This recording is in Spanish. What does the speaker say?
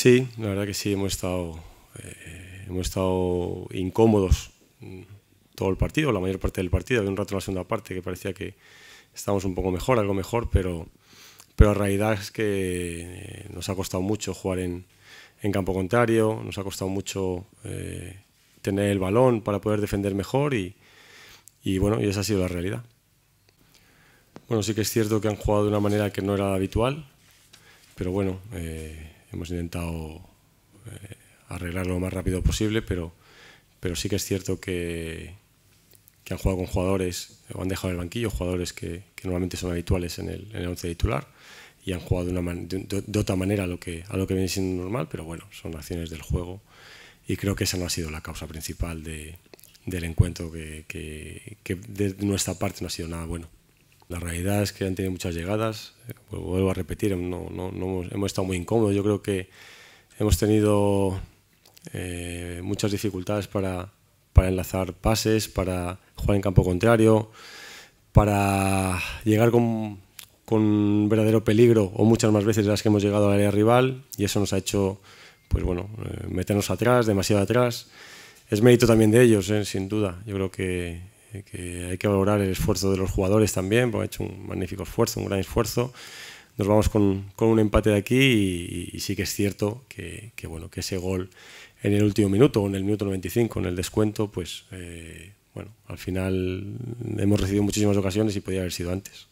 Sí, la verdad que sí, hemos estado, eh, hemos estado incómodos mm, todo el partido, la mayor parte del partido. Había un rato en la segunda parte que parecía que estábamos un poco mejor, algo mejor, pero, pero la realidad es que eh, nos ha costado mucho jugar en, en campo contrario, nos ha costado mucho eh, tener el balón para poder defender mejor y, y bueno, y esa ha sido la realidad. Bueno, sí que es cierto que han jugado de una manera que no era habitual, pero bueno, Hemos intentado eh, arreglarlo lo más rápido posible, pero, pero sí que es cierto que, han jugado con jugadores o han dejado el banquillo, jugadores que, normalmente son habituales en el, once titular y han jugado de, una otra manera a lo, que, a lo que viene siendo normal, pero bueno, son acciones del juego y creo que esa no ha sido la causa principal del encuentro que de nuestra parte no ha sido nada bueno. La realidad es que han tenido muchas llegadas, eh, pues vuelvo a repetir, no, no, hemos, estado muy incómodos, yo creo que hemos tenido eh, muchas dificultades para, para enlazar pases, para jugar en campo contrario, para llegar con, con verdadero peligro o muchas más veces de las que hemos llegado al área rival y eso nos ha hecho pues bueno, eh, meternos atrás, demasiado atrás. Es mérito también de ellos, sin duda. Yo creo que hay que valorar el esfuerzo de los jugadores también, porque han hecho un magnífico esfuerzo, un gran esfuerzo. Nos vamos con, un empate de aquí y, sí que es cierto que, bueno, que ese gol en el último minuto, en el minuto 95, en el descuento, pues eh, bueno, al final hemos recibido muchísimas ocasiones y podía haber sido antes.